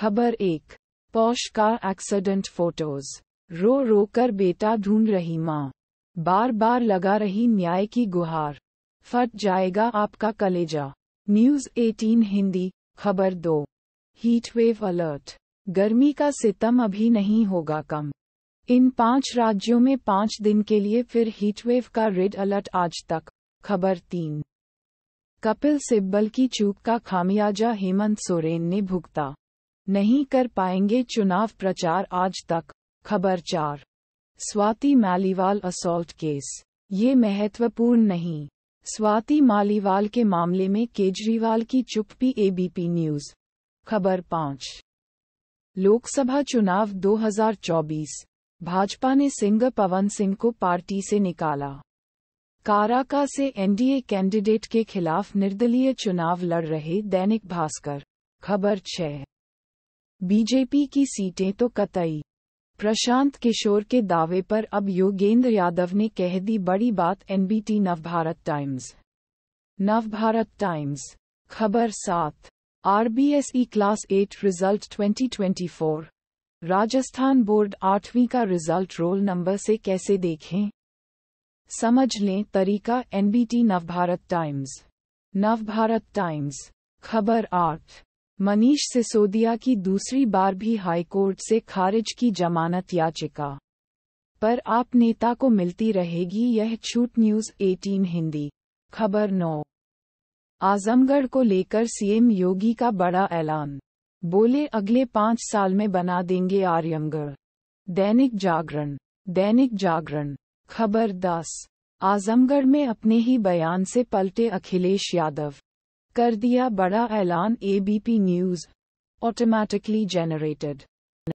खबर एक पौष का एक्सीडेंट फोटोज रो रो कर बेटा ढूंढ रही माँ बार बार लगा रही न्याय की गुहार फट जाएगा आपका कलेजा न्यूज 18 हिंदी खबर दो हीटवेव अलर्ट गर्मी का सितम अभी नहीं होगा कम इन पांच राज्यों में पांच दिन के लिए फिर हीटवेव का रेड अलर्ट आज तक खबर तीन कपिल सिब्बल की चूक का खामियाजा हेमंत सोरेन ने भुगता नहीं कर पाएंगे चुनाव प्रचार आज तक खबर चार स्वाति मालीवाल असॉल्ट केस ये महत्वपूर्ण नहीं स्वाति मालीवाल के मामले में केजरीवाल की चुप्पी एबीपी न्यूज खबर पाँच लोकसभा चुनाव 2024 भाजपा ने सिंह पवन सिंह को पार्टी से निकाला काराका से एनडीए कैंडिडेट के खिलाफ निर्दलीय चुनाव लड़ रहे दैनिक भास्कर खबर छह बीजेपी की सीटें तो कतई प्रशांत किशोर के दावे पर अब योगेंद्र यादव ने कह दी बड़ी बात NBT Navbharat times Navbharat times खबर सात RBSE class eight result 2024 Rajasthan board आठवीं का रिजल्ट रोल नंबर से कैसे देखें समझ लें तरीका NBT Navbharat times Navbharat times खबर आठ मनीष सिसोदिया की दूसरी बार भी हाईकोर्ट से खारिज की जमानत याचिका पर आप नेता को मिलती रहेगी यह छूट न्यूज 18 हिंदी खबर नौ आजमगढ़ को लेकर सीएम योगी का बड़ा ऐलान बोले अगले पाँच साल में बना देंगे आर्यमगढ़ दैनिक जागरण दैनिक जागरण खबर दस आजमगढ़ में अपने ही बयान से पलटे अखिलेश यादव कर दिया बड़ा ऐलान एबीपी न्यूज ऑटोमेटिकली जनरेटेड